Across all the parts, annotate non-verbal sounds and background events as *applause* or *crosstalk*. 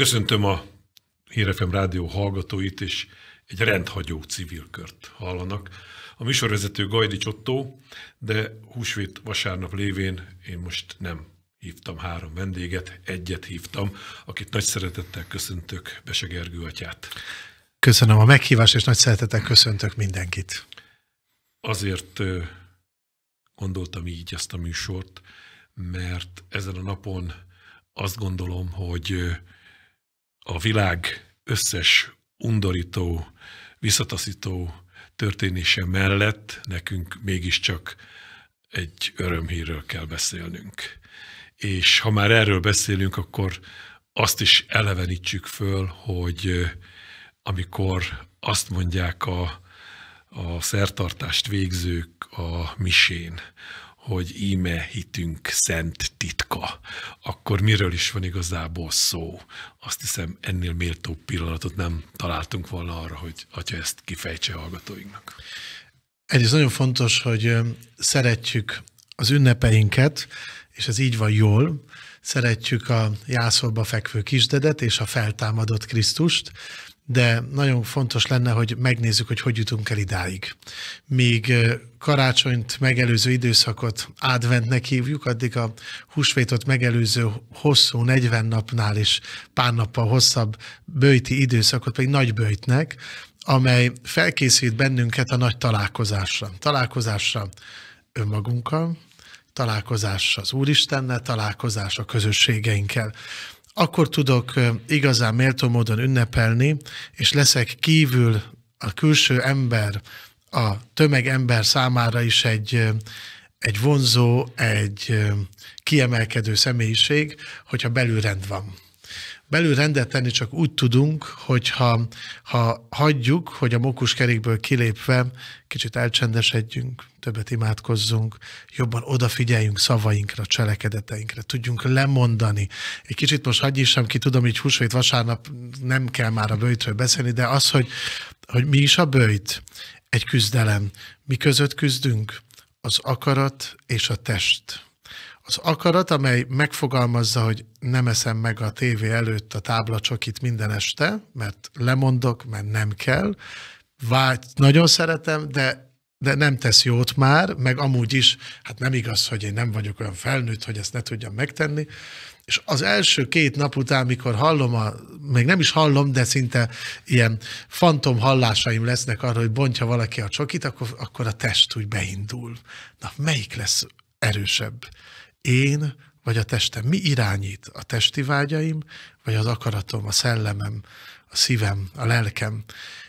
Köszöntöm a Hírefem rádió hallgatóit, és egy rendhagyó civilkört hallanak. A műsorvezető Gajdi Csottó, de húsvét vasárnap lévén én most nem hívtam három vendéget, egyet hívtam, akit nagy szeretettel köszöntök, Bese Gergő atyát. Köszönöm a meghívást, és nagy szeretettel köszöntök mindenkit. Azért gondoltam így ezt a műsort, mert ezen a napon azt gondolom, hogy a világ összes undorító, visszataszító történése mellett nekünk mégiscsak egy örömhírről kell beszélnünk. És ha már erről beszélünk, akkor azt is elevenítsük föl, hogy amikor azt mondják a, a szertartást végzők a misén, hogy íme hitünk szent titka, akkor miről is van igazából szó? Azt hiszem, ennél méltó pillanatot nem találtunk volna arra, hogy atya ezt kifejtse hallgatóinknak. Egy nagyon fontos, hogy szeretjük az ünnepeinket, és ez így van jól, szeretjük a jászolba fekvő kisdedet és a feltámadott Krisztust, de nagyon fontos lenne, hogy megnézzük, hogy hogy jutunk el idáig. Míg karácsonyt megelőző időszakot adventnek hívjuk, addig a húsvétot megelőző hosszú 40 napnál is pár nappal hosszabb bőti időszakot pedig nagy bőjtnek, amely felkészít bennünket a nagy találkozásra. Találkozásra önmagunkkal, találkozás az Úristennel, találkozás a közösségeinkkel akkor tudok igazán méltó módon ünnepelni, és leszek kívül a külső ember, a tömeg ember számára is egy, egy vonzó, egy kiemelkedő személyiség, hogyha belül rend van. Belül rendet tenni csak úgy tudunk, hogyha ha hagyjuk, hogy a mokuskerékből kilépve kicsit elcsendesedjünk, többet imádkozzunk, jobban odafigyeljünk szavainkra, cselekedeteinkre, tudjunk lemondani. Egy kicsit most hagyj is, ki, tudom, így húsvét vasárnap nem kell már a bőjtről beszélni, de az, hogy, hogy mi is a bőjt, egy küzdelem. Mi között küzdünk? Az akarat és a test. Az akarat, amely megfogalmazza, hogy nem eszem meg a tévé előtt a táblacsokit minden este, mert lemondok, mert nem kell, vágy, nagyon szeretem, de de nem tesz jót már, meg amúgy is, hát nem igaz, hogy én nem vagyok olyan felnőtt, hogy ezt ne tudjam megtenni. És az első két nap után, mikor hallom, a, még nem is hallom, de szinte ilyen fantom hallásaim lesznek arra, hogy bontja valaki a csokit, akkor, akkor a test úgy beindul. Na, melyik lesz erősebb? én vagy a testem? Mi irányít? A testi vágyaim, vagy az akaratom, a szellemem, a szívem, a lelkem?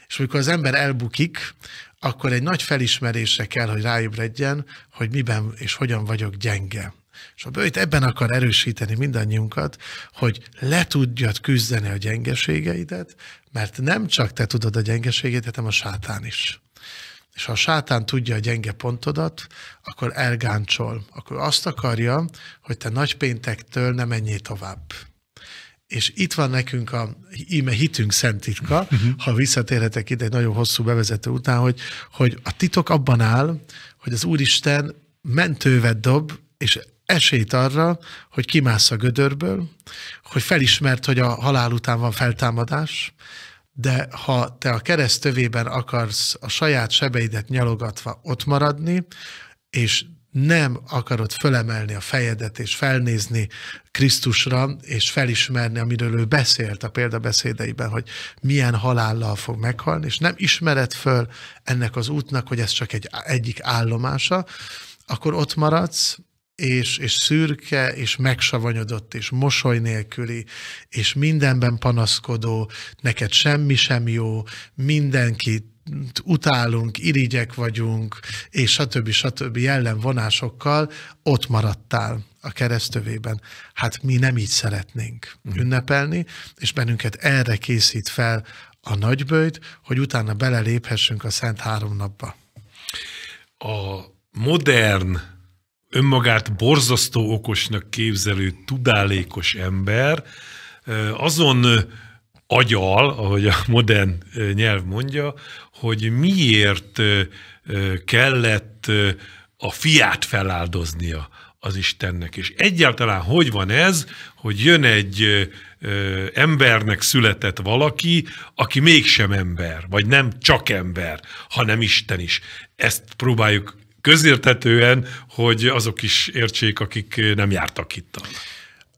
És amikor az ember elbukik, akkor egy nagy felismerésre kell, hogy ráébredjen, hogy miben és hogyan vagyok gyenge. És a bőjt ebben akar erősíteni mindannyiunkat, hogy le tudjad küzdeni a gyengeségeidet, mert nem csak te tudod a gyengeségedet, hanem a sátán is. És ha a sátán tudja a gyenge pontodat, akkor elgáncsol. Akkor azt akarja, hogy te nagy péntektől ne menjél tovább. És itt van nekünk a íme hitünk szent titka, uh mhm. -huh. ha visszatérhetek ide egy nagyon hosszú bevezető után, hogy, hogy a titok abban áll, hogy az Úristen mentővet dob, és esélyt arra, hogy kimász a gödörből, hogy felismert, hogy a halál után van feltámadás, de ha te a tövében akarsz a saját sebeidet nyalogatva ott maradni, és nem akarod fölemelni a fejedet és felnézni Krisztusra, és felismerni, amiről ő beszélt a példabeszédeiben, hogy milyen halállal fog meghalni, és nem ismered föl ennek az útnak, hogy ez csak egy egyik állomása, akkor ott maradsz, és, és szürke, és megsavanyodott, és mosoly nélküli, és mindenben panaszkodó, neked semmi sem jó, mindenki utálunk, irigyek vagyunk, és stb. stb. jellemvonásokkal ott maradtál a keresztövében. Hát mi nem így szeretnénk mm. ünnepelni, és bennünket erre készít fel a nagybőjt, hogy utána beleléphessünk a Szent Három napba. A modern önmagát borzasztó okosnak képzelő tudálékos ember azon agyal, ahogy a modern nyelv mondja, hogy miért kellett a fiát feláldoznia az Istennek. És egyáltalán hogy van ez, hogy jön egy embernek született valaki, aki mégsem ember, vagy nem csak ember, hanem Isten is. Ezt próbáljuk közérthetően, hogy azok is értsék, akik nem jártak itt.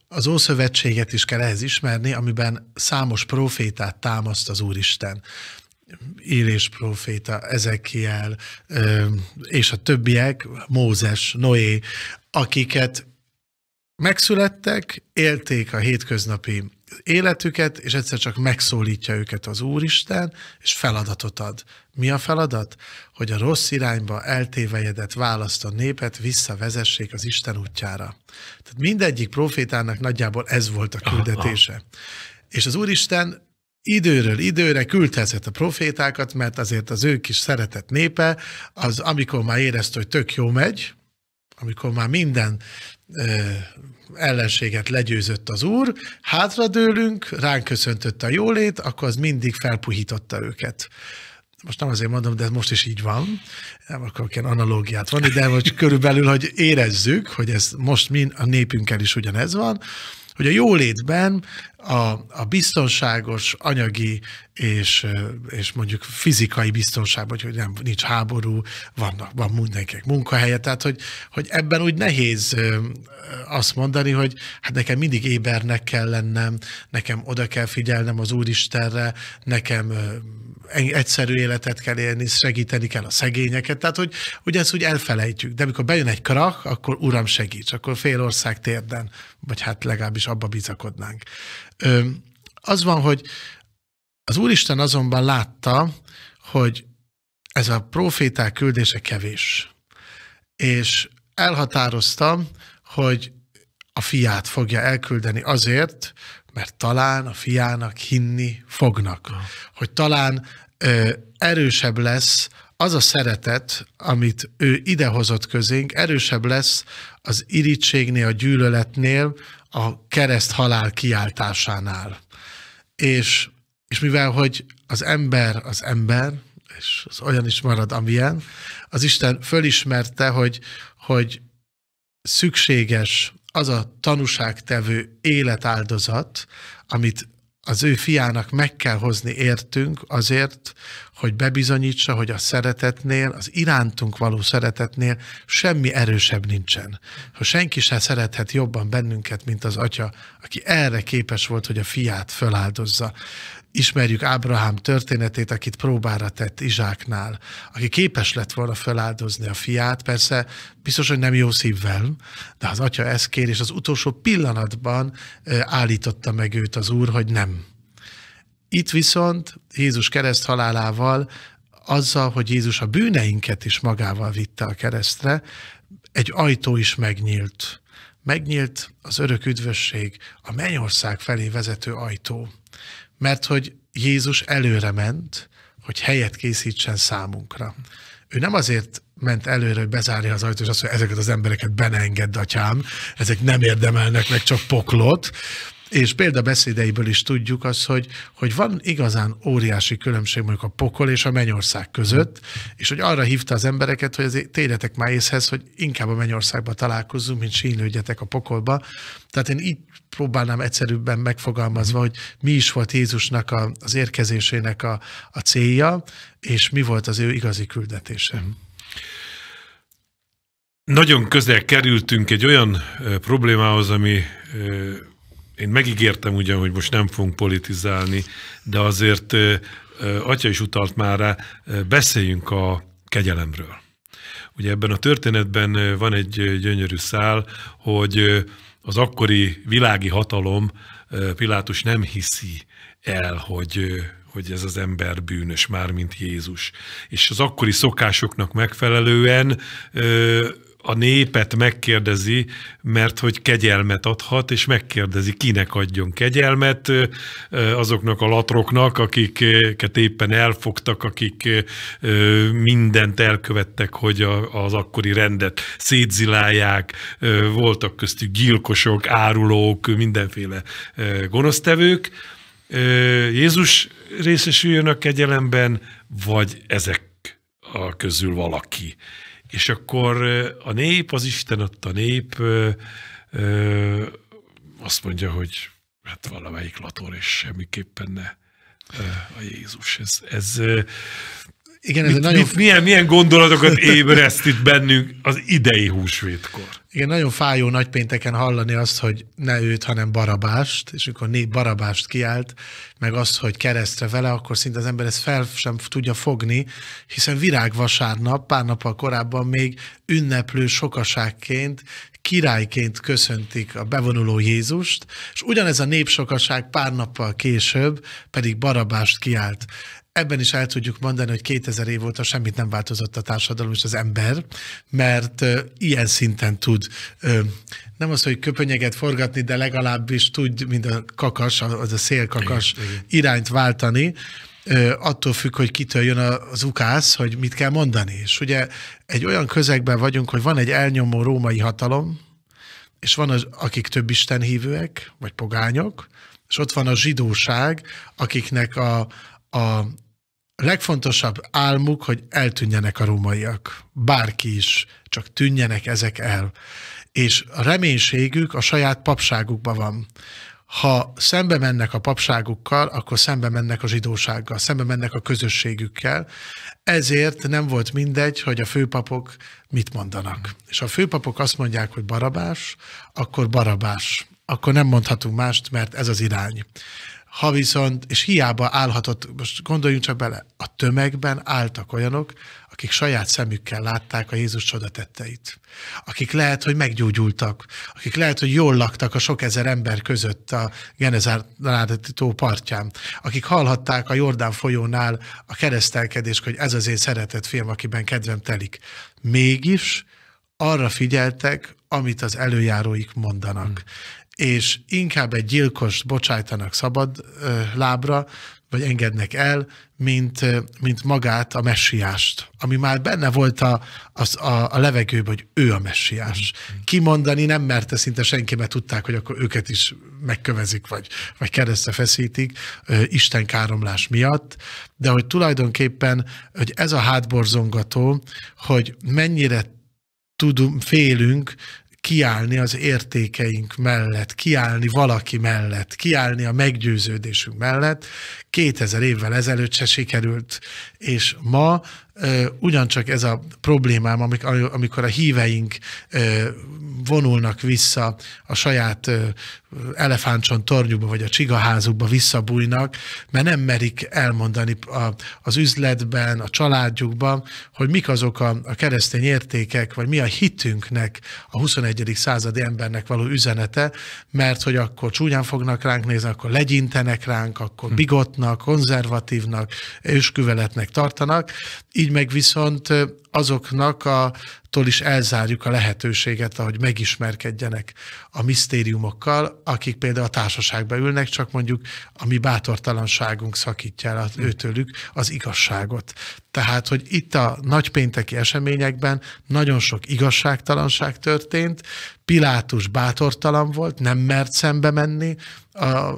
Az Ószövetséget is kell ehhez ismerni, amiben számos profétát támaszt az Úristen. Írés proféta, Ezekiel, és a többiek, Mózes, Noé, akiket megszülettek, élték a hétköznapi életüket, és egyszer csak megszólítja őket az Úristen, és feladatot ad. Mi a feladat? Hogy a rossz irányba eltévejedett a népet visszavezessék az Isten útjára. Tehát mindegyik profétának nagyjából ez volt a küldetése. Aha. És az Úristen időről időre küldhetett a profétákat, mert azért az ő kis szeretett népe, az amikor már érezte, hogy tök jó megy, amikor már minden ö, ellenséget legyőzött az úr, hátradőlünk, ránk köszöntött a jólét, akkor az mindig felpuhította őket most nem azért mondom, de most is így van, nem akarok ilyen analógiát van, de most körülbelül, hogy érezzük, hogy ez most mind a népünkkel is ugyanez van, hogy a jólétben a, a biztonságos anyagi és, és mondjuk fizikai biztonságban, hogy nem, nincs háború, vannak, van mindenkinek munkahelye, tehát hogy, hogy ebben úgy nehéz azt mondani, hogy hát nekem mindig ébernek kell lennem, nekem oda kell figyelnem az Úristenre, nekem egyszerű életet kell élni, segíteni kell a szegényeket, tehát hogy, hogy ezt úgy elfelejtjük. De amikor bejön egy krach, akkor uram segíts, akkor fél ország térden, vagy hát legalábbis abba bizakodnánk. Ö, az van, hogy az Úristen azonban látta, hogy ez a proféták küldése kevés. És elhatároztam, hogy a fiát fogja elküldeni azért, mert talán a fiának hinni fognak. Hogy talán ö, erősebb lesz az a szeretet, amit ő idehozott közénk, erősebb lesz az irítségnél, a gyűlöletnél, a kereszt halál kiáltásánál. És, és mivel, hogy az ember az ember, és az olyan is marad, amilyen, az Isten fölismerte, hogy, hogy szükséges az a tanúságtevő életáldozat, amit az ő fiának meg kell hozni értünk azért, hogy bebizonyítsa, hogy a szeretetnél, az irántunk való szeretetnél semmi erősebb nincsen. Ha senki se szerethet jobban bennünket, mint az atya, aki erre képes volt, hogy a fiát föláldozza ismerjük Ábrahám történetét, akit próbára tett Izsáknál, aki képes lett volna feláldozni a fiát, persze biztos, hogy nem jó szívvel, de az atya ezt kér, és az utolsó pillanatban állította meg őt az úr, hogy nem. Itt viszont Jézus kereszt halálával, azzal, hogy Jézus a bűneinket is magával vitte a keresztre, egy ajtó is megnyílt. Megnyílt az örök üdvösség, a mennyország felé vezető ajtó mert hogy Jézus előre ment, hogy helyet készítsen számunkra. Ő nem azért ment előre, hogy bezárja az ajtót, és azt, hogy ezeket az embereket beneengedd, atyám, ezek nem érdemelnek meg csak poklot, és példabeszédeiből is tudjuk azt, hogy, hogy van igazán óriási különbség mondjuk a pokol és a mennyország között, és hogy arra hívta az embereket, hogy azért térjetek már észhez, hogy inkább a mennyországba találkozzunk, mint sínlődjetek a pokolba. Tehát én így próbálnám egyszerűbben megfogalmazva, hogy mi is volt Jézusnak a, az érkezésének a, a célja, és mi volt az ő igazi küldetése. Nagyon közel kerültünk egy olyan problémához, ami én megígértem ugyan, hogy most nem fogunk politizálni, de azért atya is utalt már rá, beszéljünk a kegyelemről. Ugye ebben a történetben van egy gyönyörű szál, hogy az akkori világi hatalom Pilátus nem hiszi el, hogy, hogy ez az ember bűnös, már mint Jézus. És az akkori szokásoknak megfelelően a népet megkérdezi, mert hogy kegyelmet adhat, és megkérdezi, kinek adjon kegyelmet, azoknak a latroknak, akiket éppen elfogtak, akik mindent elkövettek, hogy az akkori rendet szétzilálják, voltak köztük gyilkosok, árulók, mindenféle gonosztevők. Jézus részesüljön a kegyelemben, vagy ezek a közül valaki. És akkor a nép, az Isten adta nép azt mondja, hogy hát valamelyik lator, és semmiképpen ne a Jézus. Ez, ez igen, ez mit, nagyon... Mit, milyen, milyen gondolatokat ébreszt itt bennünk az idei húsvétkor? Igen, nagyon fájó nagypénteken hallani azt, hogy ne őt, hanem barabást, és amikor nép barabást kiált, meg azt, hogy keresztre vele, akkor szinte az ember ezt fel sem tudja fogni, hiszen virágvasárnap, pár nappal korábban még ünneplő sokaságként királyként köszöntik a bevonuló Jézust, és ugyanez a népsokaság pár nappal később pedig barabást kiált ebben is el tudjuk mondani, hogy 2000 év óta semmit nem változott a társadalom és az ember, mert ilyen szinten tud nem az, hogy köpönyeget forgatni, de legalábbis tud, mint a kakas, az a szélkakas irányt váltani, attól függ, hogy kitől jön az ukász, hogy mit kell mondani. És ugye egy olyan közegben vagyunk, hogy van egy elnyomó római hatalom, és van az, akik több hívőek, vagy pogányok, és ott van a zsidóság, akiknek a, a legfontosabb álmuk, hogy eltűnjenek a rómaiak. Bárki is, csak tűnjenek ezek el. És a reménységük a saját papságukban van. Ha szembe mennek a papságukkal, akkor szembe mennek a zsidósággal, szembe mennek a közösségükkel. Ezért nem volt mindegy, hogy a főpapok mit mondanak. És a főpapok azt mondják, hogy barabás, akkor barabás. Akkor nem mondhatunk mást, mert ez az irány. Ha viszont, és hiába állhatott, most gondoljunk csak bele, a tömegben álltak olyanok, akik saját szemükkel látták a Jézus csodatetteit. Akik lehet, hogy meggyógyultak, akik lehet, hogy jól laktak a sok ezer ember között a Genezárnáti tó partján, akik hallhatták a Jordán folyónál a keresztelkedés, hogy ez az én szeretett film, akiben kedvem telik. Mégis arra figyeltek, amit az előjáróik mondanak. Hmm és inkább egy gyilkost bocsájtanak szabad ö, lábra, vagy engednek el, mint, mint magát a messiást, ami már benne volt a, a, a, a levegőben, hogy ő a messiás. Mhm. Kimondani nem merte szinte senki, mert tudták, hogy akkor őket is megkövezik, vagy, vagy keresztre feszítik Isten káromlás miatt, de hogy tulajdonképpen, hogy ez a hátborzongató, hogy mennyire tudunk, félünk kiállni az értékeink mellett, kiállni valaki mellett, kiállni a meggyőződésünk mellett. 2000 évvel ezelőtt se sikerült, és ma ugyancsak ez a problémám, amikor a híveink vonulnak vissza a saját elefántson tornyukba, vagy a csigaházukba visszabújnak, mert nem merik elmondani a, az üzletben, a családjukban, hogy mik azok a, a keresztény értékek, vagy mi a hitünknek, a 21. századi embernek való üzenete, mert hogy akkor csúnyán fognak ránk nézni, akkor legyintenek ránk, akkor hm. bigotnak, konzervatívnak, ősküveletnek tartanak, így így meg viszont azoknak a tól is elzárjuk a lehetőséget, ahogy megismerkedjenek a misztériumokkal, akik például a társaságba ülnek, csak mondjuk a mi bátortalanságunk szakítja el hm. őtőlük az igazságot. Tehát, hogy itt a nagypénteki eseményekben nagyon sok igazságtalanság történt, Pilátus bátortalan volt, nem mert szembe menni a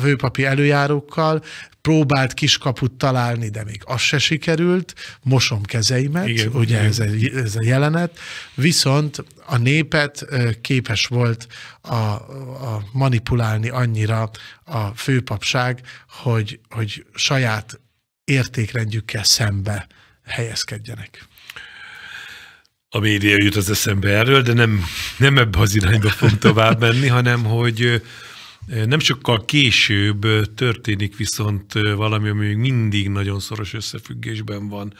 főpapi előjárókkal, próbált kiskaput találni, de még az se sikerült, mosom kezeimet, ugye Ez, a, ez a jelenet, viszont a népet képes volt a, a manipulálni annyira a főpapság, hogy, hogy saját értékrendjükkel szembe helyezkedjenek. A média jut az eszembe erről, de nem, nem ebbe az irányba fog tovább menni, hanem hogy nem sokkal később történik viszont valami, ami még mindig nagyon szoros összefüggésben van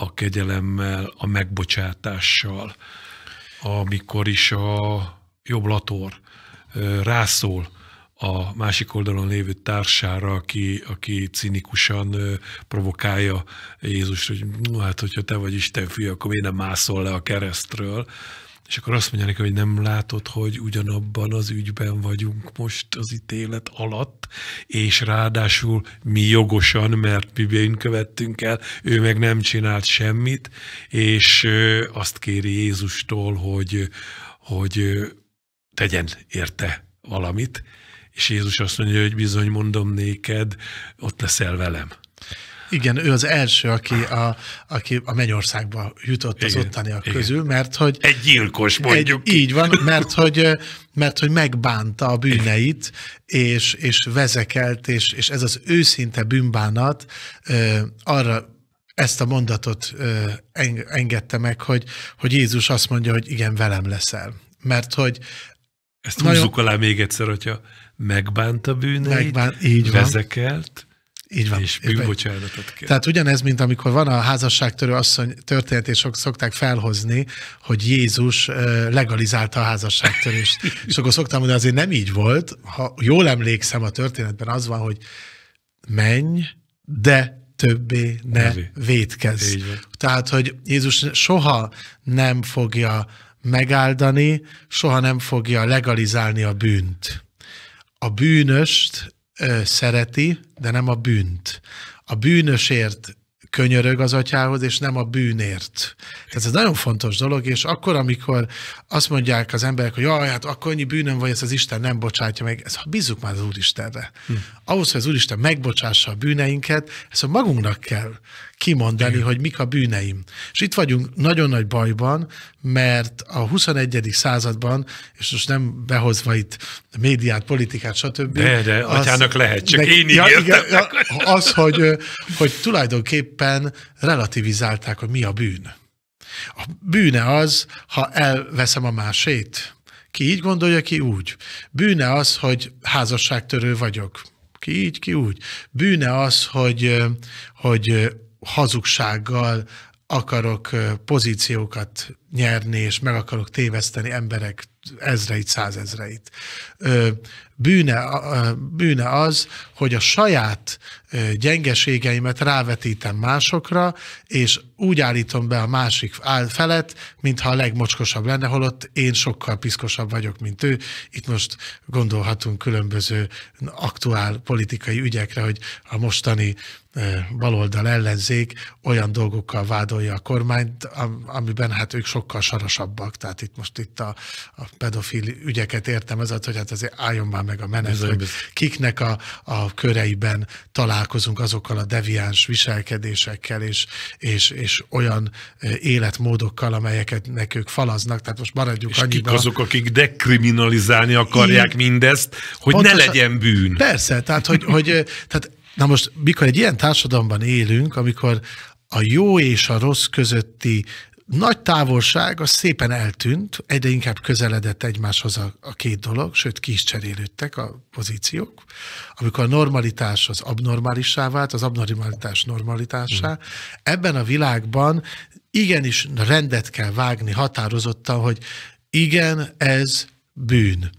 a kegyelemmel, a megbocsátással, amikor is a jobb lator rászól a másik oldalon lévő társára, aki, aki cinikusan provokálja Jézust, hogy hát, hogyha te vagy Isten fia, akkor miért nem mászol le a keresztről és akkor azt mondja neki, hogy nem látod, hogy ugyanabban az ügyben vagyunk most az ítélet alatt, és ráadásul mi jogosan, mert mi követtünk el, ő meg nem csinált semmit, és azt kéri Jézustól, hogy, hogy tegyen érte valamit, és Jézus azt mondja, hogy bizony mondom néked, ott leszel velem. Igen, ő az első, aki a, aki a Mennyországba jutott igen, az ottaniak igen. közül, mert hogy... Egy gyilkos, mondjuk. Egy, így van, mert hogy, mert hogy megbánta a bűneit, és, és vezekelt, és, és ez az őszinte bűnbánat arra ezt a mondatot engedte meg, hogy, hogy Jézus azt mondja, hogy igen, velem leszel. Mert hogy ezt húzzuk nagyon... alá még egyszer, hogyha megbánta bűneit, megbánt, így van. vezekelt, így van. És bűnbocsánatot kér. Tehát ugyanez, mint amikor van a házasságtörő asszony történet, és sok, szokták felhozni, hogy Jézus legalizálta a házasságtörést. *laughs* és akkor szoktam mondani, azért nem így volt. Ha jól emlékszem a történetben, az van, hogy menj, de többé ne Nevi. védkezz. Tehát, hogy Jézus soha nem fogja megáldani, soha nem fogja legalizálni a bűnt. A bűnöst szereti, de nem a bűnt. A bűnösért könyörög az atyához, és nem a bűnért. Tehát ez nagyon fontos dolog, és akkor, amikor azt mondják az emberek, hogy jaj, hát akkor annyi bűnöm van, ezt az Isten nem bocsátja meg, ha bízzuk már az Úristenre. Hm. Ahhoz, hogy az Úristen megbocsássa a bűneinket, ezt a magunknak kell kimondani, Igen. hogy mik a bűneim. És itt vagyunk nagyon nagy bajban, mert a 21. században, és most nem behozva itt médiát, politikát, stb. De, de, az, atyának lehet, csak meg, én ja, igen, ja, Az, hogy, hogy tulajdonképpen relativizálták, hogy mi a bűn. A bűne az, ha elveszem a másét. Ki így gondolja, ki úgy. Bűne az, hogy házasságtörő vagyok. Ki így, ki úgy. Bűne az, hogy, hogy hazugsággal akarok pozíciókat nyerni, és meg akarok téveszteni emberek ezreit, százezreit. Bűne, bűne az, hogy a saját gyengeségeimet rávetítem másokra, és úgy állítom be a másik felet, mintha a legmocskosabb lenne, holott én sokkal piszkosabb vagyok, mint ő. Itt most gondolhatunk különböző aktuál politikai ügyekre, hogy a mostani baloldal ellenzék olyan dolgokkal vádolja a kormányt, amiben hát ők sok sokkal sarasabbak. Tehát itt most itt a, a pedofil ügyeket értem ez, hogy hát azért álljon már meg a menet, hogy kiknek a, a köreiben találkozunk azokkal a deviáns viselkedésekkel és, és, és olyan e, életmódokkal, amelyeket nekünk falaznak. Tehát most maradjuk és annyiba. kik azok, akik dekriminalizálni akarják Így, mindezt, hogy pontosan, ne legyen bűn. Persze, tehát hogy, hogy e, tehát, na most mikor egy ilyen társadalomban élünk, amikor a jó és a rossz közötti nagy távolság az szépen eltűnt, egyre inkább közeledett egymáshoz a, a két dolog, sőt ki is cserélődtek a pozíciók. Amikor a normalitás az abnormálissá vált, az abnormalitás normalitássá, mm. ebben a világban igenis rendet kell vágni határozottan, hogy igen, ez bűn.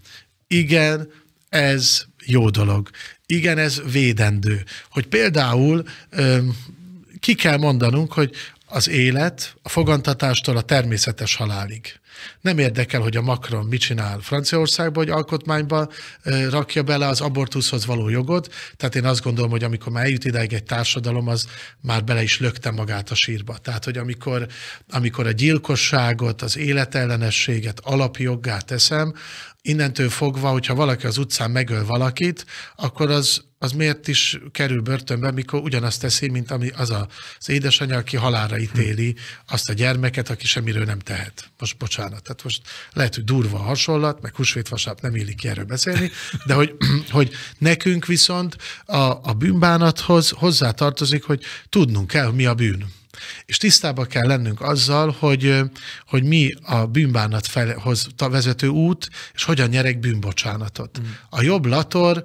Igen, ez jó dolog. Igen, ez védendő. Hogy például ki kell mondanunk, hogy az élet a fogantatástól a természetes halálig. Nem érdekel, hogy a Macron mit csinál Franciaországban, hogy alkotmányba rakja bele az abortuszhoz való jogot. Tehát én azt gondolom, hogy amikor már eljut ideig egy társadalom, az már bele is lökte magát a sírba. Tehát, hogy amikor, amikor a gyilkosságot, az életellenességet alapjoggá teszem, innentől fogva, hogyha valaki az utcán megöl valakit, akkor az, az miért is kerül börtönbe, mikor ugyanazt teszi, mint ami az a, az édesanyja, aki halálra ítéli azt a gyermeket, aki semmiről nem tehet. Most bocsánat, tehát most lehet, hogy durva a hasonlat, meg húsvét vasárnap nem illik ki erről beszélni, de hogy, *clears throat* hogy nekünk viszont a, a bűnbánathoz hozzátartozik, hogy tudnunk kell, mi a bűn és tisztában kell lennünk azzal, hogy, hogy mi a bűnbánathoz vezető út, és hogyan nyerek bűnbocsánatot. Mm. A jobb lator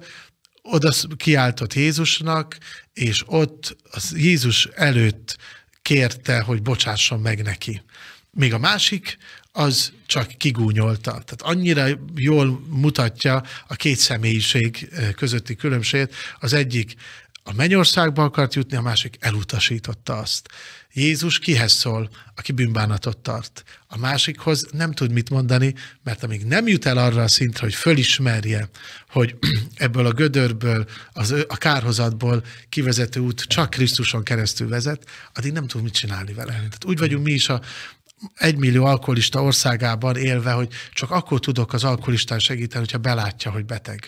oda kiáltott Jézusnak, és ott az Jézus előtt kérte, hogy bocsásson meg neki. Még a másik, az csak kigúnyolta. Tehát annyira jól mutatja a két személyiség közötti különbséget. Az egyik a mennyországba akart jutni, a másik elutasította azt. Jézus kihez szól, aki bűnbánatot tart. A másikhoz nem tud mit mondani, mert amíg nem jut el arra a szintre, hogy fölismerje, hogy *clears throat* ebből a gödörből, az, a kárhozatból kivezető út csak Krisztuson keresztül vezet, addig nem tud mit csinálni vele. Tehát úgy vagyunk mi is a egymillió alkoholista országában élve, hogy csak akkor tudok az alkoholistán segíteni, hogyha belátja, hogy beteg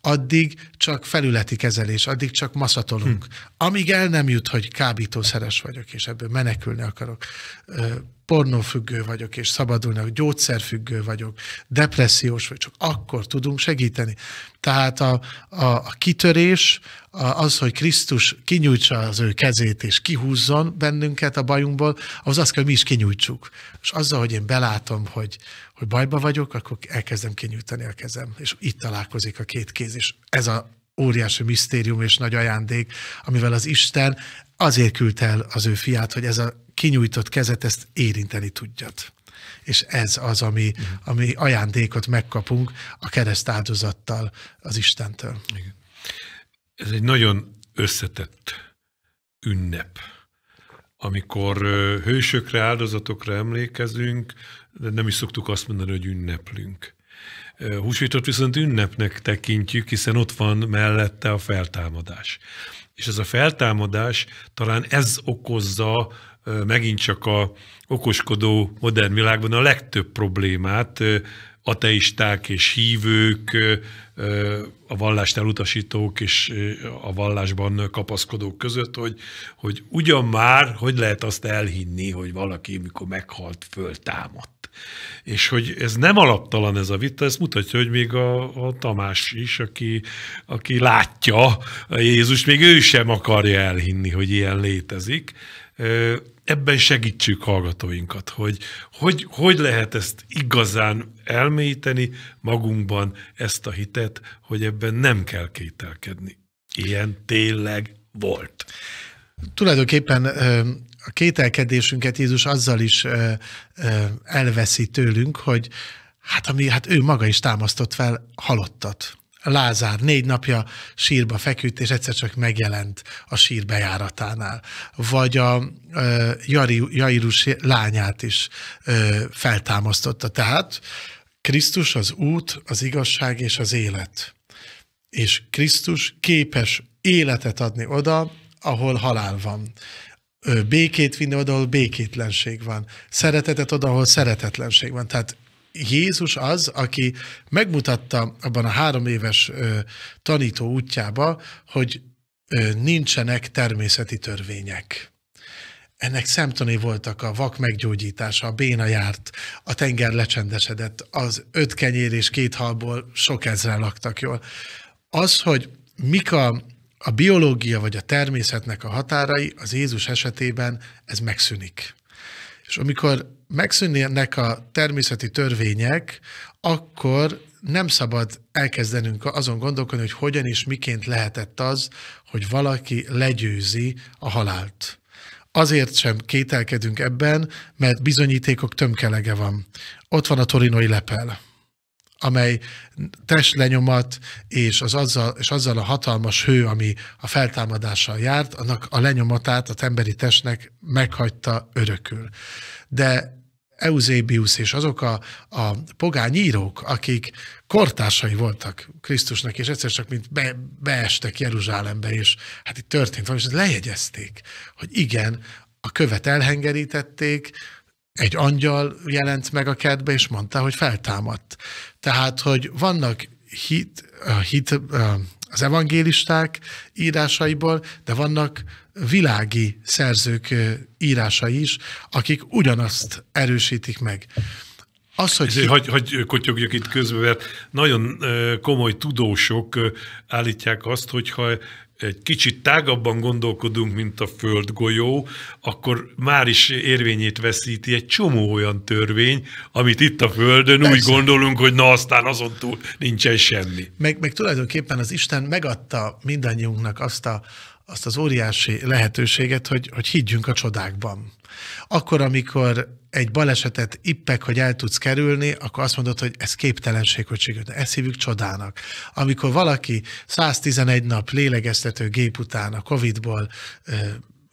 addig csak felületi kezelés, addig csak maszatolunk. Hm. Amíg el nem jut, hogy kábítószeres vagyok, és ebből menekülni akarok, pornófüggő vagyok, és szabadulnak, gyógyszerfüggő vagyok, depressziós vagy, csak akkor tudunk segíteni. Tehát a, a, a kitörés, a, az, hogy Krisztus kinyújtsa az ő kezét, és kihúzzon bennünket a bajunkból, az az kell, hogy mi is kinyújtsuk. És azzal, hogy én belátom, hogy, hogy bajba vagyok, akkor elkezdem kinyújtani a kezem, és itt találkozik a két kéz, és ez a óriási misztérium és nagy ajándék, amivel az Isten azért küldte el az ő fiát, hogy ez a kinyújtott kezet ezt érinteni tudjat. És ez az, ami, uh-huh. ami ajándékot megkapunk a kereszt áldozattal az Istentől. Igen. Ez egy nagyon összetett ünnep amikor hősökre, áldozatokra emlékezünk, de nem is szoktuk azt mondani, hogy ünneplünk. Húsvétot viszont ünnepnek tekintjük, hiszen ott van mellette a feltámadás. És ez a feltámadás talán ez okozza megint csak a okoskodó modern világban a legtöbb problémát ateisták és hívők, a vallást elutasítók és a vallásban kapaszkodók között, hogy, hogy ugyan már, hogy lehet azt elhinni, hogy valaki, mikor meghalt, föltámadt. És hogy ez nem alaptalan ez a vita, ezt mutatja, hogy még a, a Tamás is, aki, aki látja a Jézust, még ő sem akarja elhinni, hogy ilyen létezik ebben segítsük hallgatóinkat, hogy, hogy hogy lehet ezt igazán elmélyíteni magunkban, ezt a hitet, hogy ebben nem kell kételkedni. Ilyen tényleg volt. Tulajdonképpen a kételkedésünket Jézus azzal is elveszi tőlünk, hogy hát, ami, hát ő maga is támasztott fel halottat. Lázár négy napja sírba feküdt, és egyszer csak megjelent a sír bejáratánál. Vagy a ö, Jari, Jairus lányát is feltámasztotta. Tehát Krisztus az út, az igazság és az élet. És Krisztus képes életet adni oda, ahol halál van. békét vinni oda, ahol békétlenség van. Szeretetet oda, ahol szeretetlenség van. Tehát Jézus az, aki megmutatta abban a három éves tanító útjába, hogy nincsenek természeti törvények. Ennek szemtané voltak a vak meggyógyítása, a béna járt, a tenger lecsendesedett, az öt kenyér és két halból sok ezre laktak jól. Az, hogy mik a, a biológia vagy a természetnek a határai, az Jézus esetében ez megszűnik. És amikor megszűnnének a természeti törvények, akkor nem szabad elkezdenünk azon gondolkodni, hogy hogyan és miként lehetett az, hogy valaki legyőzi a halált. Azért sem kételkedünk ebben, mert bizonyítékok tömkelege van. Ott van a torinoi lepel amely testlenyomat és, az azzal, és azzal a hatalmas hő, ami a feltámadással járt, annak a lenyomatát a emberi testnek meghagyta örökül. De Eusebius és azok a, a pogány írók, akik kortársai voltak Krisztusnak, és egyszer csak mint be, beestek Jeruzsálembe, és hát itt történt valami, és lejegyezték, hogy igen, a követ elhengerítették, egy angyal jelent meg a kertbe, és mondta, hogy feltámadt. Tehát, hogy vannak hit, hit az evangélisták írásaiból, de vannak világi szerzők írása is, akik ugyanazt erősítik meg. Az, hogy... Ezért, ki... hogy, kotyogjak itt közben, mert nagyon komoly tudósok állítják azt, hogyha egy kicsit tágabban gondolkodunk, mint a földgolyó, akkor már is érvényét veszíti egy csomó olyan törvény, amit itt a Földön Persze. úgy gondolunk, hogy na aztán azon túl nincsen semmi. Meg, meg tulajdonképpen az Isten megadta mindannyiunknak azt a, azt az óriási lehetőséget, hogy, hogy higgyünk a csodákban. Akkor, amikor egy balesetet ippek, hogy el tudsz kerülni, akkor azt mondod, hogy ez képtelenség, hogy sikerült. Ezt hívjuk csodának. Amikor valaki 111 nap lélegeztető gép után a Covid-ból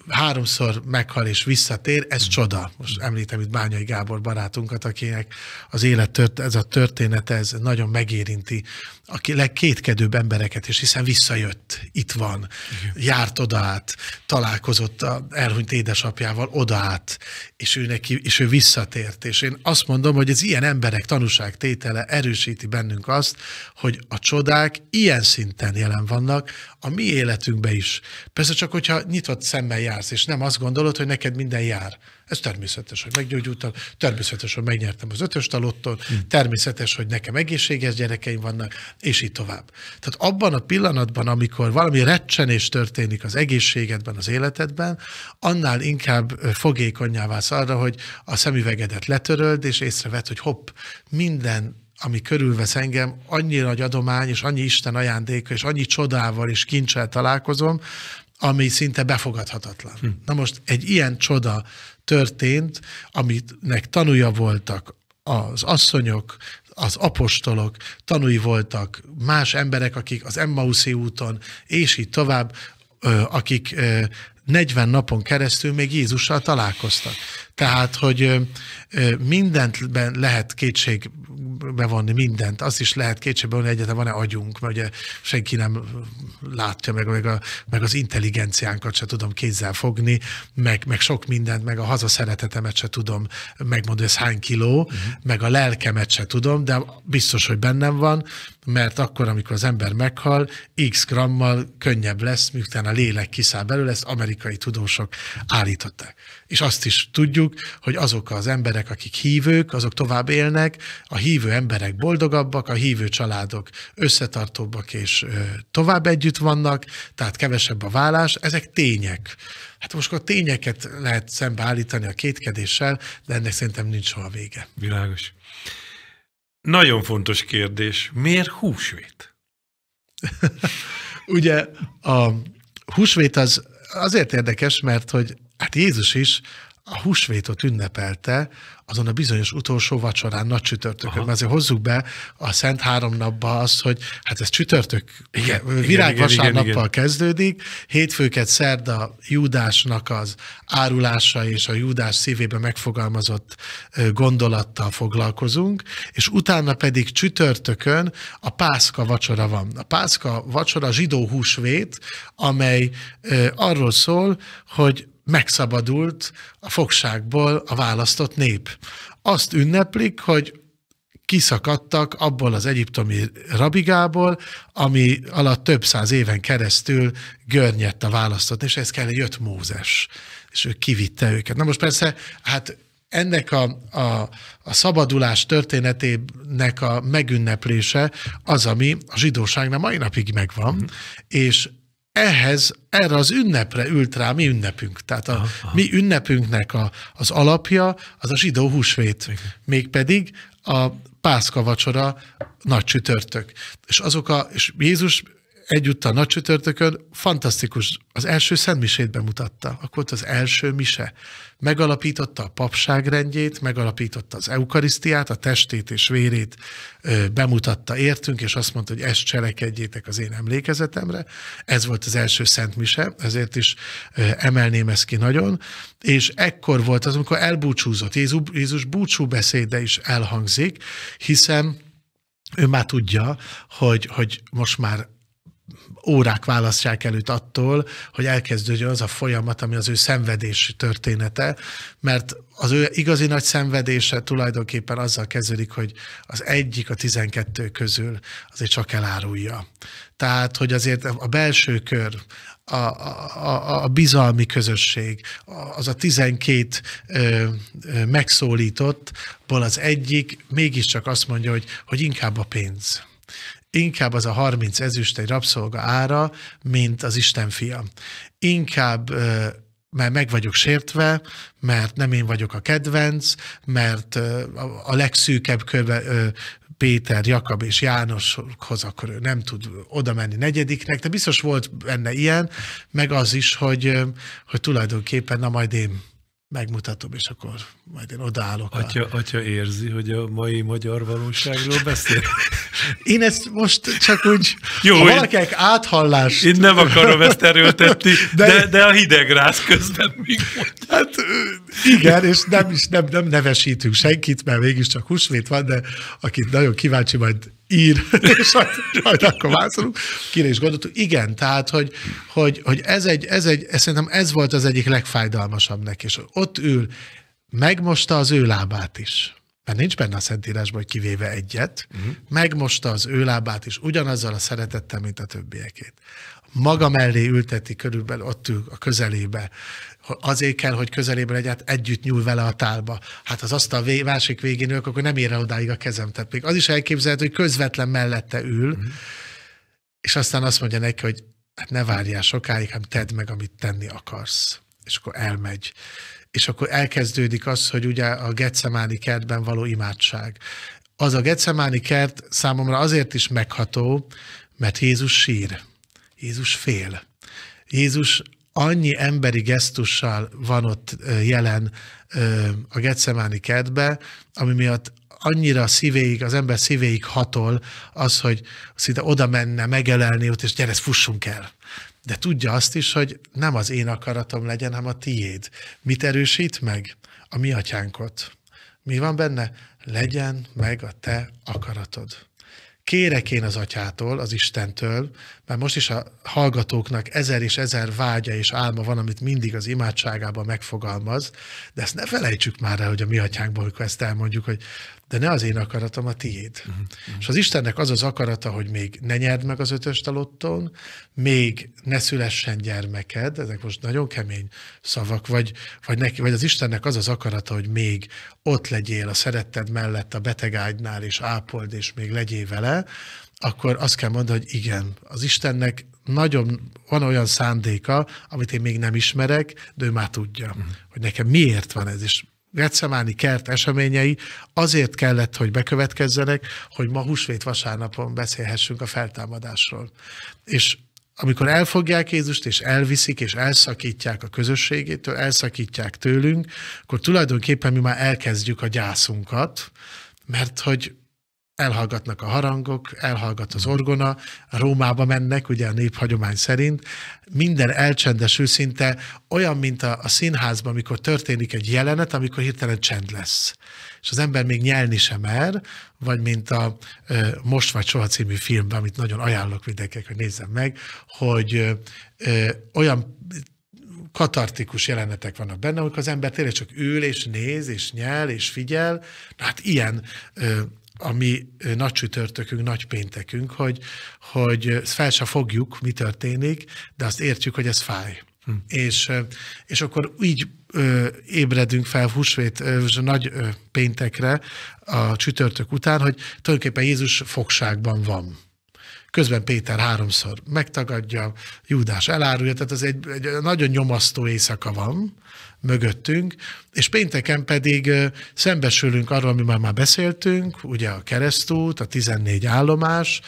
háromszor meghal és visszatér, ez csoda. Most említem itt Bányai Gábor barátunkat, akinek az élet ez a történet, ez nagyon megérinti a legkétkedőbb embereket, és hiszen visszajött, itt van, Igen. járt oda át, találkozott a elhunyt édesapjával oda át, és ő, neki, és ő visszatért. És én azt mondom, hogy az ilyen emberek tanúság tétele erősíti bennünk azt, hogy a csodák ilyen szinten jelen vannak a mi életünkbe is. Persze csak, hogyha nyitott szemmel jársz, és nem azt gondolod, hogy neked minden jár ez természetes, hogy meggyógyultam, természetes, hogy megnyertem az ötös talotton, hm. természetes, hogy nekem egészséges gyerekeim vannak, és így tovább. Tehát abban a pillanatban, amikor valami recsenés történik az egészségedben, az életedben, annál inkább fogékonyá válsz arra, hogy a szemüvegedet letöröld, és észrevet, hogy hopp, minden ami körülvesz engem, annyi nagy adomány, és annyi Isten ajándéka, és annyi csodával és kincsel találkozom, ami szinte befogadhatatlan. Hm. Na most egy ilyen csoda történt, aminek tanúja voltak az asszonyok, az apostolok, tanúi voltak más emberek, akik az Emmauszi úton, és így tovább, akik 40 napon keresztül még Jézussal találkoztak. Tehát, hogy mindent lehet kétség bevonni mindent, azt is lehet kétségbe vonni, egyáltalán van-e agyunk, mert ugye senki nem látja, meg, meg, a, meg az intelligenciánkat se tudom kézzel fogni, meg, meg sok mindent, meg a hazaszeretetemet se tudom megmondani, ez hány kiló, uh-huh. meg a lelkemet se tudom, de biztos, hogy bennem van, mert akkor, amikor az ember meghal, x grammal könnyebb lesz, miután a lélek kiszáll belőle, ezt amerikai tudósok állították. És azt is tudjuk, látjuk, hogy azok az emberek, akik hívők, azok tovább élnek, a hívő emberek boldogabbak, a hívő családok összetartóbbak és tovább együtt vannak, tehát kevesebb a vállás, ezek tények. Hát most akkor tényeket lehet szembeállítani a kétkedéssel, de ennek szerintem nincs soha vége. Világos. Nagyon fontos kérdés. Miért húsvét? *laughs* Ugye a húsvét az azért érdekes, mert hogy hát Jézus is a húsvétot ünnepelte azon a bizonyos utolsó vacsorán, nagy csütörtökön. Mert azért hozzuk be a Szent Három napba azt, hogy hát ez csütörtök, igen, virágvasárnappal kezdődik, hétfőket szerda Júdásnak az árulása és a Júdás szívébe megfogalmazott gondolattal foglalkozunk, és utána pedig csütörtökön a pászka vacsora van. A pászka vacsora zsidó húsvét, amely arról szól, hogy megszabadult a fogságból a választott nép. Azt ünneplik, hogy kiszakadtak abból az egyiptomi rabigából, ami alatt több száz éven keresztül görnyedt a választott, és ez kell, jött Mózes, és ő kivitte őket. Na most persze, hát ennek a, a, a szabadulás történetének a megünneplése az, ami a zsidóságnál mai napig megvan, mm. és ehhez, erre az ünnepre ült rá mi ünnepünk. Tehát a aha, aha. mi ünnepünknek a, az alapja az a zsidó húsvét, Igen. mégpedig a pászka vacsora nagy csütörtök. És azok a, és Jézus egyúttal nagy csütörtökön, fantasztikus, az első szentmisét bemutatta, akkor ott az első mise. Megalapította a papság rendjét, megalapította az eukarisztiát, a testét és vérét ö, bemutatta értünk, és azt mondta, hogy ezt cselekedjétek az én emlékezetemre. Ez volt az első szentmise, ezért is ö, emelném ezt ki nagyon. És ekkor volt az, amikor elbúcsúzott, Jézus, Jézus búcsú beszéde is elhangzik, hiszen ő már tudja, hogy, hogy most már órák választják előtt attól, hogy elkezdődjön az a folyamat, ami az ő szenvedés története, mert az ő igazi nagy szenvedése tulajdonképpen azzal kezdődik, hogy az egyik a tizenkettő közül azért csak elárulja. Tehát, hogy azért a belső kör, a, a, a bizalmi közösség, az a tizenkét megszólított, megszólítottból az egyik mégiscsak azt mondja, hogy, hogy inkább a pénz. Inkább az a 30 ezüst egy rabszolga ára, mint az Isten fia. Inkább mert meg vagyok sértve, mert nem én vagyok a kedvenc, mert a legszűkebb körbe Péter, Jakab és Jánoshoz, akkor ő nem tud oda menni negyediknek, de biztos volt benne ilyen, meg az is, hogy, hogy tulajdonképpen na majd én megmutatom, és akkor majd én odaállok. Atya, a... atya érzi, hogy a mai magyar valóságról beszél? *laughs* Én ezt most csak úgy, Jó, ha valakinek áthallás. Én nem akarom ezt erőltetni, de, de, de a hidegrász közben még mondját. Hát igen, és nem is nem, nem nevesítünk senkit, mert mégis csak húsvét van, de akit nagyon kíváncsi, majd ír, *laughs* és majd, majd akkor vászolunk. Kire is gondoltuk. Igen, tehát, hogy, hogy, hogy ez egy, ez egy, ez szerintem ez volt az egyik legfájdalmasabb neki, és ott ül, megmosta az ő lábát is mert nincs benne a Szentírásban, hogy kivéve egyet, uh-huh. megmosta az ő lábát is ugyanazzal a szeretettel, mint a többiekét maga mellé ülteti körülbelül ott ül a közelébe. Azért kell, hogy közelébe legyen, hát együtt nyúl vele a tálba. Hát az azt a vé, másik végén ők, akkor nem ér el odáig a kezem. Tehát még az is elképzelhető, hogy közvetlen mellette ül, mm-hmm. és aztán azt mondja neki, hogy hát ne várjál sokáig, hanem tedd meg, amit tenni akarsz. És akkor elmegy és akkor elkezdődik az, hogy ugye a Gecemáni kertben való imádság. Az a Gecemáni kert számomra azért is megható, mert Jézus sír. Jézus fél. Jézus annyi emberi gesztussal van ott jelen a Getszemáni kertbe, ami miatt annyira szívéig, az ember szívéig hatol az, hogy szinte oda menne megelelni ott, és gyere, fussunk el. De tudja azt is, hogy nem az én akaratom legyen, hanem a tiéd. Mit erősít meg? A mi atyánkot. Mi van benne? Legyen meg a te akaratod kérek én az atyától, az Istentől, mert most is a hallgatóknak ezer és ezer vágya és álma van, amit mindig az imádságában megfogalmaz, de ezt ne felejtsük már el, hogy a mi atyánkból, amikor ezt elmondjuk, hogy de ne az én akaratom, a tiéd. Uh-huh. És az Istennek az az akarata, hogy még ne nyerd meg az ötös a még ne szülessen gyermeked, ezek most nagyon kemény szavak, vagy, vagy, neki, vagy az Istennek az az akarata, hogy még ott legyél a szeretted mellett a betegágynál, és ápold, és még legyél vele, akkor azt kell mondani, hogy igen, az Istennek nagyon van olyan szándéka, amit én még nem ismerek, de ő már tudja, mhm. hogy nekem miért van ez, és Getszemáni kert eseményei azért kellett, hogy bekövetkezzenek, hogy ma húsvét vasárnapon beszélhessünk a feltámadásról. És amikor elfogják Jézust, és elviszik, és elszakítják a közösségétől, elszakítják tőlünk, akkor tulajdonképpen mi már elkezdjük a gyászunkat, mert hogy elhallgatnak a harangok, elhallgat az orgona, Rómába mennek, ugye a néphagyomány szerint, minden elcsendesül szinte olyan, mint a, a színházban, amikor történik egy jelenet, amikor hirtelen csend lesz. És az ember még nyelni sem mer, vagy mint a ö, Most vagy Soha című filmben, amit nagyon ajánlok mindenkinek, hogy nézzem meg, hogy ö, ö, olyan katartikus jelenetek vannak benne, amikor az ember tényleg csak ül, és néz, és nyel, és figyel. Hát ilyen ö, a mi nagy csütörtökünk, nagy péntekünk, hogy, hogy fel se fogjuk, mi történik, de azt értjük, hogy ez fáj. Hm. És, és akkor így ö, ébredünk fel húsvét ö, nagy ö, péntekre a csütörtök után, hogy tulajdonképpen Jézus fogságban van. Közben Péter háromszor megtagadja, Júdás elárulja, tehát ez egy, egy nagyon nyomasztó éjszaka van mögöttünk, és pénteken pedig szembesülünk arról, amiről már, már beszéltünk, ugye a keresztút, a 14 állomás,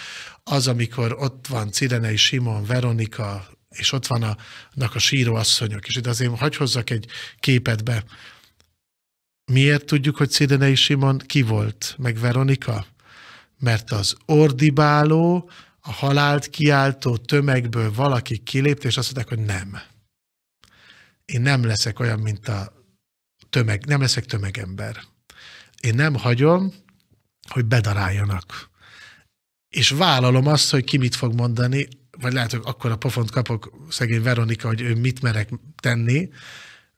az, amikor ott van Cirenei Simon, Veronika, és ott vannak a síró asszonyok. És itt azért hagy hozzak egy képet be. Miért tudjuk, hogy Cirenei Simon ki volt, meg Veronika? Mert az ordibáló, a halált kiáltó tömegből valaki kilépte, és azt mondták, hogy nem. Én nem leszek olyan, mint a tömeg, nem leszek tömegember. Én nem hagyom, hogy bedaráljanak. És vállalom azt, hogy ki mit fog mondani, vagy lehet, hogy akkor a pofont kapok szegény Veronika, hogy ő mit merek tenni,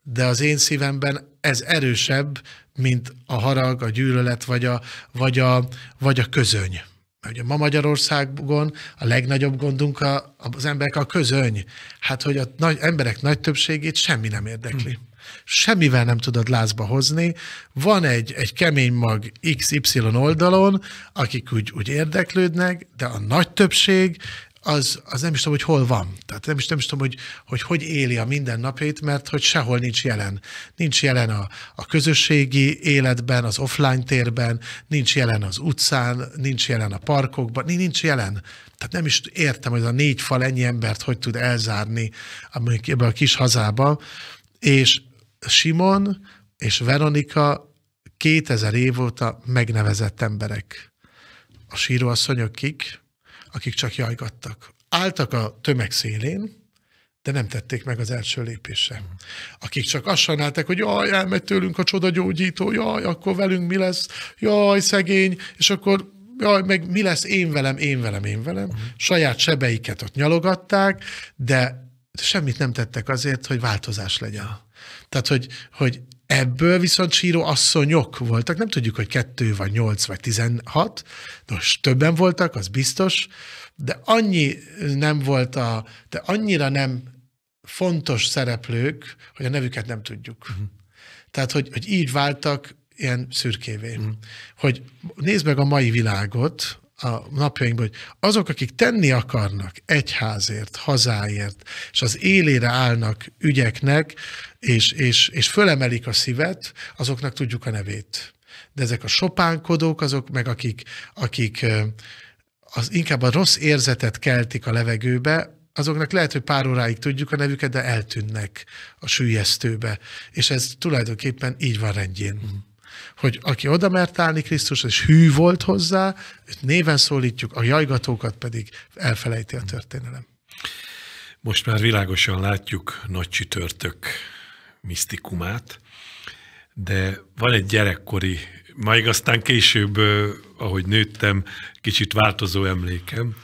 de az én szívemben ez erősebb, mint a harag, a gyűlölet, vagy a, vagy a, vagy a közöny mert ugye ma Magyarországon a legnagyobb gondunk a, az emberek a közöny. Hát, hogy a nagy, emberek nagy többségét semmi nem érdekli. Hmm. Semmivel nem tudod lázba hozni. Van egy, egy kemény mag XY oldalon, akik úgy, úgy érdeklődnek, de a nagy többség az, az nem is tudom, hogy hol van. Tehát nem is, nem is tudom, hogy, hogy hogy éli a mindennapét, mert hogy sehol nincs jelen. Nincs jelen a, a közösségi életben, az offline térben, nincs jelen az utcán, nincs jelen a parkokban, nincs jelen. Tehát nem is értem, hogy ez a négy fal ennyi embert hogy tud elzárni ebbe a kis hazába. És Simon és Veronika 2000 év óta megnevezett emberek. A síróasszonyok kik? akik csak jajgattak. Álltak a tömeg szélén, de nem tették meg az első lépése. Akik csak azt sajnálták, hogy jaj, elmegy tőlünk a csodagyógyító, jaj, akkor velünk mi lesz, jaj, szegény, és akkor jaj, meg mi lesz én velem, én velem, én velem. Uh-huh. Saját sebeiket ott nyalogatták, de semmit nem tettek azért, hogy változás legyen. Tehát, hogy, hogy Ebből viszont síró asszonyok voltak, nem tudjuk, hogy kettő, vagy nyolc, vagy tizenhat, most többen voltak, az biztos, de annyi nem volt a, de annyira nem fontos szereplők, hogy a nevüket nem tudjuk. Uh-huh. Tehát, hogy, hogy így váltak ilyen szürkévé. Uh-huh. Mhm. Hogy nézd meg a mai világot, a napjainkban, hogy azok, akik tenni akarnak egyházért, hazáért, és az élére állnak ügyeknek, és, és, és fölemelik a szívet, azoknak tudjuk a nevét. De ezek a sopánkodók, azok meg akik, akik az inkább a rossz érzetet keltik a levegőbe, azoknak lehet, hogy pár óráig tudjuk a nevüket, de eltűnnek a sűjesztőbe. És ez tulajdonképpen így van rendjén. Mm hogy aki oda mert állni Krisztus, és hű volt hozzá, őt néven szólítjuk, a jajgatókat pedig elfelejti a történelem. Most már világosan látjuk nagy csütörtök misztikumát, de van egy gyerekkori, majd aztán később, ahogy nőttem, kicsit változó emlékem,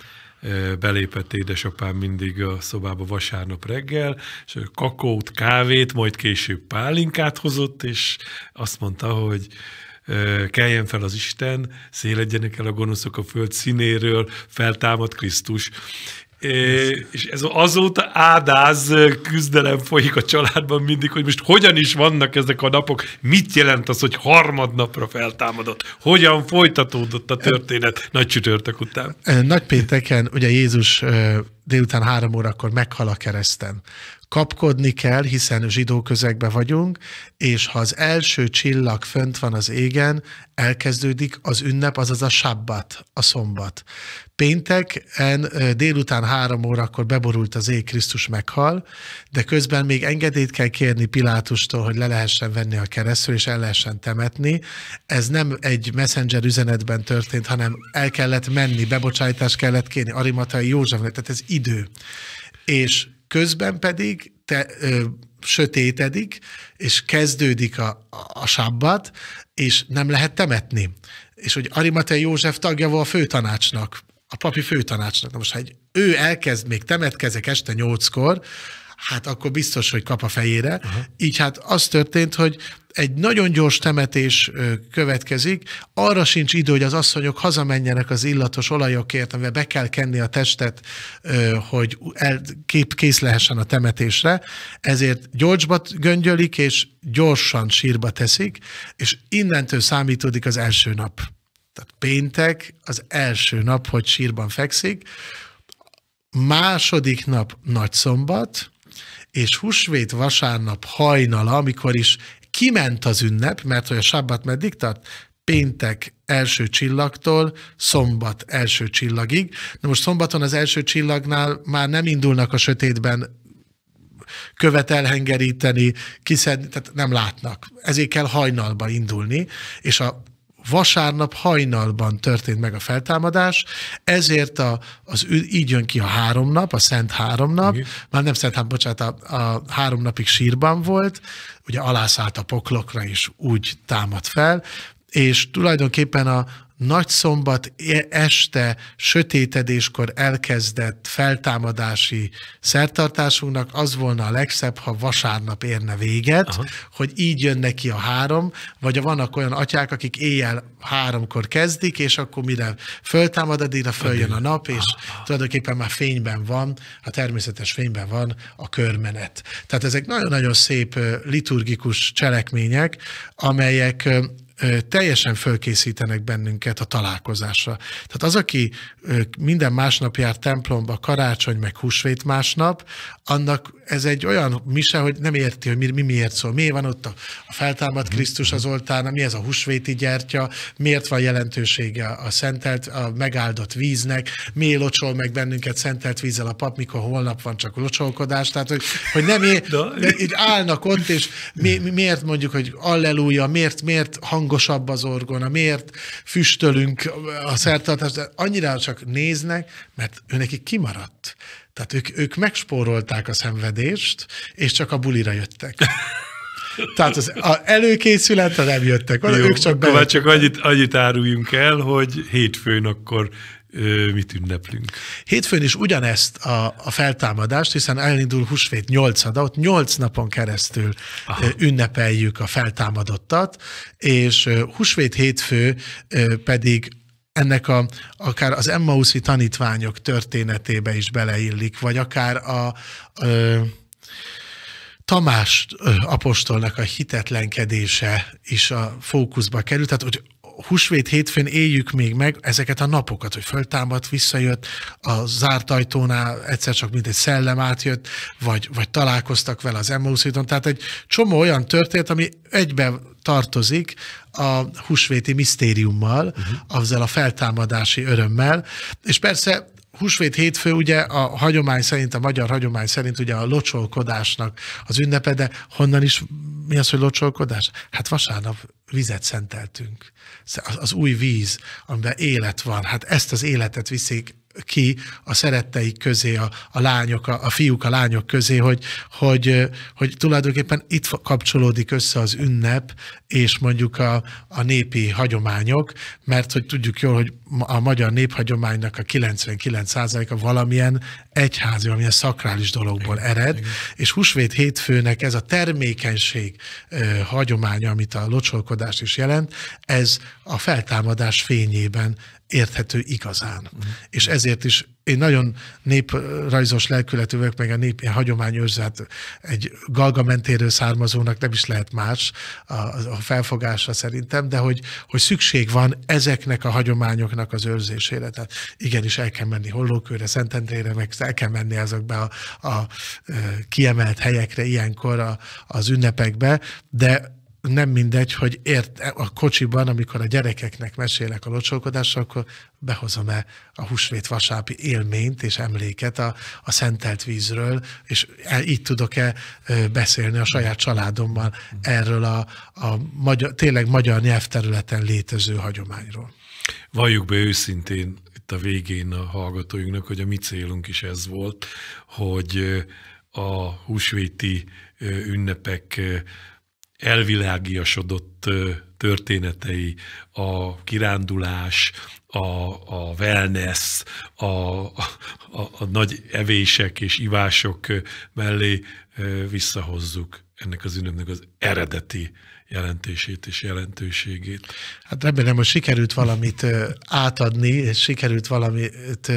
belépett édesapám mindig a szobába vasárnap reggel, és kakót, kávét, majd később pálinkát hozott, és azt mondta, hogy keljen fel az Isten, szélegyenek el a gonoszok a föld színéről, feltámad Krisztus és ez azóta ádáz küzdelem folyik a családban mindig, hogy most hogyan is vannak ezek a napok, mit jelent az, hogy harmadnapra feltámadott, hogyan folytatódott a történet nagy csütörtök után. Nagy pénteken ugye Jézus délután három órakor meghal a kereszten kapkodni kell, hiszen zsidó közegben vagyunk, és ha az első csillag fönt van az égen, elkezdődik az ünnep, azaz a sabbat, a szombat. Pénteken délután három órakor beborult az ég, Krisztus meghal, de közben még engedélyt kell kérni Pilátustól, hogy le lehessen venni a keresztül, és el lehessen temetni. Ez nem egy messenger üzenetben történt, hanem el kellett menni, bebocsájtást kellett kérni, Arimatai József, tehát ez idő. És közben pedig te, ö, sötétedik, és kezdődik a, a sábbat, és nem lehet temetni. És hogy Arimatei József tagja volt a főtanácsnak, a papi főtanácsnak. Na most, ha egy, ő elkezd még temetkezek este nyolckor, hát akkor biztos, hogy kap a fejére. Uh-huh. Így hát az történt, hogy egy nagyon gyors temetés következik, arra sincs idő, hogy az asszonyok hazamenjenek az illatos olajokért, amivel be kell kenni a testet, hogy el, kép, kész lehessen a temetésre, ezért gyorsba göngyölik, és gyorsan sírba teszik, és innentől számítódik az első nap. Tehát péntek az első nap, hogy sírban fekszik, második nap nagy szombat, és húsvét vasárnap hajnala, amikor is kiment az ünnep, mert hogy a sabbat meddig tart? Péntek első csillagtól szombat első csillagig. Na most szombaton az első csillagnál már nem indulnak a sötétben követ elhengeríteni, kiszedni, tehát nem látnak. Ezért kell hajnalba indulni, és a vasárnap hajnalban történt meg a feltámadás, ezért a, az, így jön ki a három nap, a Szent Három Nap, Igen. már nem Szent hát bocsánat, a, a három napig sírban volt, ugye alászállt a poklokra, és úgy támad fel, és tulajdonképpen a, nagy szombat e- este sötétedéskor elkezdett feltámadási szertartásunknak az volna a legszebb, ha vasárnap érne véget, Aha. hogy így jön neki a három, vagy vannak olyan atyák, akik éjjel háromkor kezdik, és akkor mire föltámad, addigra följön a nap, és ah. tulajdonképpen már fényben van, a természetes fényben van a körmenet. Tehát ezek nagyon-nagyon szép liturgikus cselekmények, amelyek teljesen fölkészítenek bennünket a találkozásra. Tehát az, aki minden másnap jár templomba, karácsony, meg húsvét másnap, annak ez egy olyan mise, hogy nem érti, hogy mi, mi miért szól. Miért van ott a, a feltámad mhm. Krisztus az oltán, mi ez a húsvéti gyertya, miért van jelentősége a szentelt, a megáldott víznek, miért locsol meg bennünket szentelt vízzel a pap, mikor holnap van csak locsolkodás. Tehát, hogy, hogy nem ér, de, így állnak ott, és mi, miért mondjuk, hogy alleluja, miért, miért hang hangosabb az orgona, miért füstölünk a szertartást, annyira csak néznek, mert őnekik kimaradt. Tehát ők, ők megspórolták a szenvedést, és csak a bulira jöttek. *laughs* Tehát az a előkészületre nem jöttek Jó, ők csak bejöttek. Csak annyit, annyit áruljunk el, hogy hétfőn akkor mit ünneplünk. Hétfőn is ugyanezt a, a feltámadást, hiszen elindul húsvét 8 ott 8 napon keresztül Aha. ünnepeljük a feltámadottat, és húsvét hétfő pedig ennek a, akár az Emmauszi tanítványok történetébe is beleillik, vagy akár a, a Tamás apostolnak a hitetlenkedése is a fókuszba került, tehát hogy húsvét hétfőn éljük még meg ezeket a napokat, hogy föltámadt, visszajött, a zárt ajtónál egyszer csak mint egy szellem átjött, vagy, vagy találkoztak vele az Emmaus Tehát egy csomó olyan történet, ami egyben tartozik a húsvéti misztériummal, uh-huh. azzal a feltámadási örömmel, és persze húsvét hétfő ugye a hagyomány szerint, a magyar hagyomány szerint ugye a locsolkodásnak az ünnepe, de honnan is mi az, hogy locsolkodás? Hát vasárnap vizet szenteltünk. Az, az új víz, amiben élet van. Hát ezt az életet viszik ki a szeretteik közé, a, a lányok, a, a fiúk a lányok közé, hogy, hogy, hogy tulajdonképpen itt kapcsolódik össze az ünnep, és mondjuk a, a népi hagyományok, mert hogy tudjuk jól, hogy a magyar néphagyománynak a 99%-a valamilyen egyházi, valamilyen szakrális dologból ered, Igen. és húsvét hétfőnek ez a termékenység hagyománya, amit a locsolkodás is jelent, ez a feltámadás fényében érthető igazán. Mm. És ezért is én nagyon néprajzos lelkületű vagyok, meg a nép a hagyományőrző, hát egy galgamentéről származónak nem is lehet más a, a felfogása szerintem, de hogy, hogy szükség van ezeknek a hagyományoknak az őrzésére. Tehát igenis el kell menni Hollókőre, Szentendrére, meg el kell menni ezekbe a, a, a kiemelt helyekre ilyenkor a, az ünnepekbe, de nem mindegy, hogy ért a kocsiban, amikor a gyerekeknek mesélek a locsolkodásra, akkor behozom-e a húsvét vasápi élményt és emléket a, a szentelt vízről, és el, így tudok-e beszélni a saját családommal erről a, a magyar, tényleg magyar nyelvterületen létező hagyományról. Valljuk be őszintén itt a végén a hallgatóinknak, hogy a mi célunk is ez volt, hogy a húsvéti ünnepek elvilágiasodott történetei, a kirándulás, a, a wellness, a, a, a nagy evések és ivások mellé visszahozzuk ennek az ünnepnek az eredeti jelentését és jelentőségét. Hát remélem, hogy sikerült valamit átadni, és sikerült valamit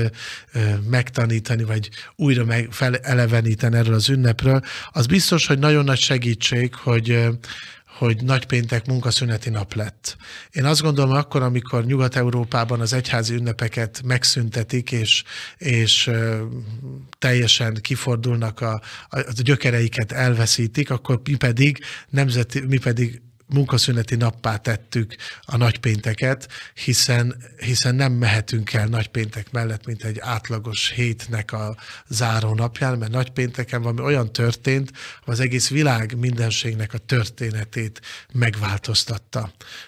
megtanítani, vagy újra meg erről az ünnepről. Az biztos, hogy nagyon nagy segítség, hogy hogy nagypéntek munkaszüneti nap lett. Én azt gondolom, akkor, amikor Nyugat-Európában az egyházi ünnepeket megszüntetik, és, és teljesen kifordulnak, a, a gyökereiket elveszítik, akkor mi pedig, nemzeti, mi pedig munkaszüneti nappá tettük a nagypénteket, hiszen, hiszen nem mehetünk el nagypéntek mellett, mint egy átlagos hétnek a záró napján, mert nagypénteken valami olyan történt, az egész világ mindenségnek a történetét megváltoztatta.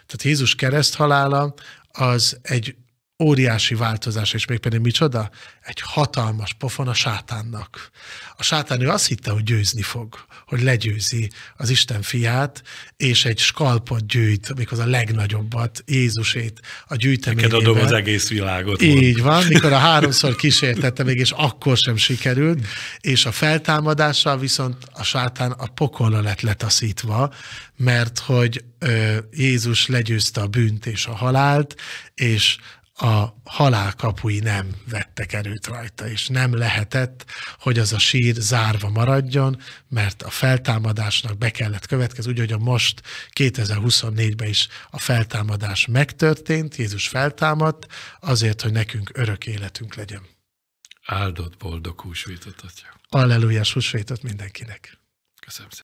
Tehát Jézus kereszt halála az egy óriási változás, és mégpedig micsoda? Egy hatalmas pofon a sátánnak. A sátán ő azt hitte, hogy győzni fog, hogy legyőzi az Isten fiát, és egy skalpot gyűjt, mikor a legnagyobbat, Jézusét a gyűjteményében. Neked adom az egész világot. Így van, mikor a háromszor kísértette még, és akkor sem sikerült, és a feltámadással viszont a sátán a pokolra lett letaszítva, mert hogy ö, Jézus legyőzte a bűnt és a halált, és a halálkapui nem vettek erőt rajta, és nem lehetett, hogy az a sír zárva maradjon, mert a feltámadásnak be kellett következni, úgy, hogy a most 2024-ben is a feltámadás megtörtént, Jézus feltámadt, azért, hogy nekünk örök életünk legyen. Áldott boldog húsvétot, atya. Allelujás húsvétot mindenkinek. Köszönöm szépen.